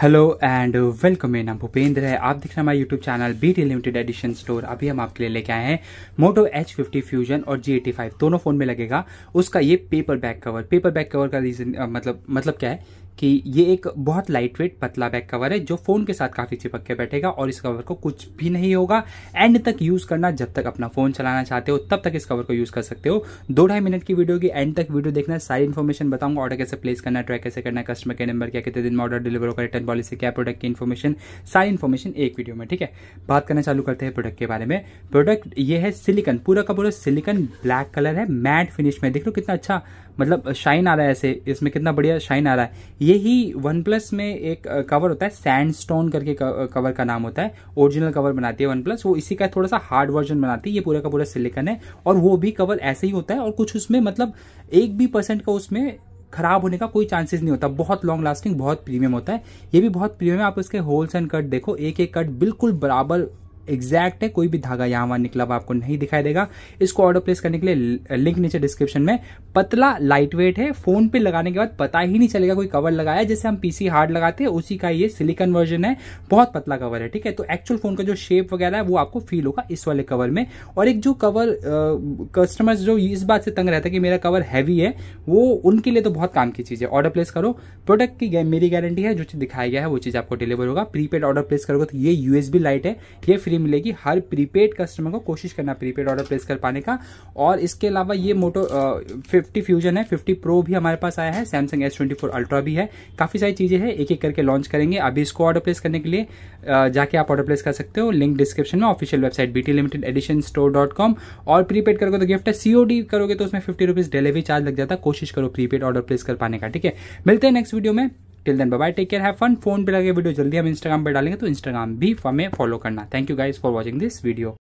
hello and welcome मेरा नाम भूपेंद्र है आप देख रहे हैं हमारे YouTube channel B T limited edition store अभी हम आपके लिए लेके आए हैं मोटो एच फिफ्टी फ्यूजन और जी एटी फाइव दोनों फोन में लगेगा उसका ये paper back cover paper back cover का रीजन मतलब मतलब क्या है कि ये एक बहुत लाइट वेट पतला बैक कवर है जो फोन के साथ काफी चिपक के बैठेगा और इस कवर को कुछ भी नहीं होगा एंड तक यूज करना जब तक अपना फोन चलाना चाहते हो तब तक इस कवर को यूज कर सकते हो दो ढाई मिनट की वीडियो की एंड तक वीडियो देखना सारी इन्फॉर्मेशन बताऊंगा ऑर्डर कैसे प्लेस करना ट्रैक कैसे करना कस्टमर केयर नंबर क्या कितने दिन में ऑर्डर डिलीवर होगा रिटर्न पॉलिसी क्या प्रोडक्ट की इन्फॉर्मेशन सारी इन्फॉर्मेशन एक वीडियो में ठीक है बात करना चालू करते हैं प्रोडक्ट के बारे में प्रोडक्ट ये है सिलिकन पूरा का पूरा सिलिकन ब्लैक कलर है मैट फिनिश में देख लो कितना अच्छा मतलब शाइन आ रहा है ऐसे इसमें कितना बढ़िया शाइन आ रहा है यही वन प्लस में एक कवर होता है सैंडस्टोन करके कवर का नाम होता है ओरिजिनल कवर बनाती है वन प्लस वो इसी का थोड़ा सा हार्ड वर्जन बनाती है ये पूरा का पूरा सिलिकन है और वो भी कवर ऐसे ही होता है और कुछ उसमें मतलब एक भी परसेंट का उसमें खराब होने का कोई चांसेस नहीं होता बहुत लॉन्ग लास्टिंग बहुत प्रीमियम होता है ये भी बहुत प्रीमियम है आप इसके होल्स एंड कट देखो एक एक कट बिल्कुल बराबर एग्जैक्ट है कोई भी धागा यहां वहां निकला हुआ आपको नहीं दिखाई देगा इसको ऑर्डर प्लेस करने के लिए लिंक नीचे डिस्क्रिप्शन में पतला लाइट वेट है फोन पे लगाने के बाद पता ही नहीं चलेगा कोई कवर लगाया जैसे हम पीसी हार्ड लगाते हैं उसी का ये सिलिकन वर्जन है बहुत पतला कवर है ठीक है तो एक्चुअल फोन का जो शेप वगैरह है वो आपको फील होगा इस वाले कवर में और एक जो कवर कस्टमर्स जो इस बात से तंग रहता है कि मेरा कवर हैवी है वो उनके लिए तो बहुत काम की चीज़ है ऑर्डर प्लेस करो प्रोडक्ट की मेरी गारंटी है जो चीज़ दिखाया गया है वो चीज़ आपको डिलीवर होगा प्रीपेड ऑर्डर प्लेस करोगे तो ये यूएसबी लाइट है ये फ्री धीरे मिलेगी हर प्रीपेड कस्टमर को कोशिश करना प्रीपेड ऑर्डर प्लेस कर पाने का और इसके अलावा ये मोटो फिफ्टी फ्यूजन है फिफ्टी प्रो भी हमारे पास आया है Samsung S twenty four ultra भी है काफ़ी सारी चीज़ें हैं एक एक करके लॉन्च करेंगे अभी इसको ऑर्डर प्लेस करने के लिए जाके आप ऑर्डर प्लेस कर सकते हो लिंक डिस्क्रिप्शन में official website B limited edition store dot com और प्रीपेड करोगे तो गिफ्ट है सीओडी करोगे तो उसमें फिफ्टी रुपीज़ डिलीवरी चार्ज लग जाता है कोशिश करो प्रीपेड ऑर्डर प्लेस कर पाने का ठीक है मिलते हैं नेक्स्ट वीडियो में till then bye take care have fun phone पे लगे वीडियो जल्दी हम इंस्टाग्राम पे डालेंगे तो इंस्टाग्राम भी हमें फॉलो करना thank you guys for watching this video